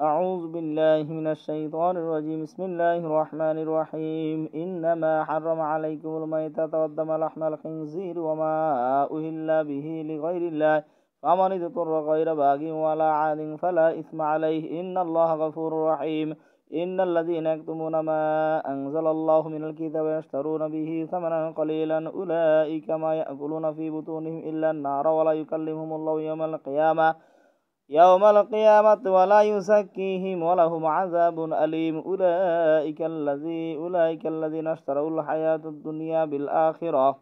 أعوذ بالله من الشيطان الرجيم بسم الله الرحمن الرحيم إنما حرم عليكم الميتة والدم لحم الخنزير وما أهل به لغير الله فمن اضطر غير باغ ولا عاد فلا إثم عليه إن الله غفور رحيم إن الذين يكتمون ما أنزل الله من الكتاب ويشترون به ثمنا قليلا أولئك ما يأكلون في بطونهم إلا النار ولا يكلمهم الله يوم القيامة يوم القيامة ولا يزكيهم ولهم عذاب أليم أولئك الذي أولئك الذين اشتروا الحياة الدنيا بالآخرة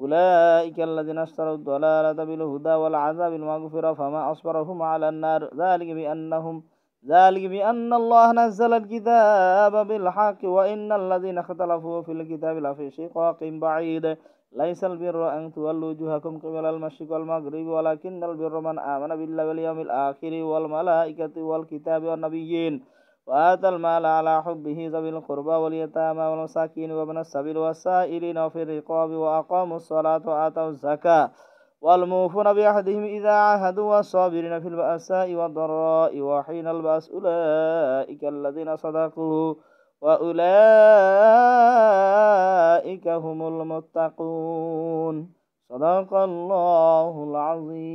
أولئك الذين اشتروا الضلالة بالهدى والعذاب المغفرة فما أصبرهم على النار ذلك بأنهم ذلك بأن الله نزل الكتاب بالحق وإن الذين اختلفوا في الكتاب لفي شقاق بعيد ليس البر أن تولوا وجوهكم قبل المشرق والمغرب ولكن البر من آمن بالله واليوم الآخر والملائكة والكتاب والنبيين وآتى المال على حبه ذوي القربى واليتامى والمساكين وابن السبيل والسائلين وفي الرقاب وأقاموا الصلاة وآتوا الزكاة والموفون بعهدهم إذا عهدوا والصابرين في البأساء والضراء وحين البأس أولئك الذين صدقوا وأولئك هم المتقون صدق الله العظيم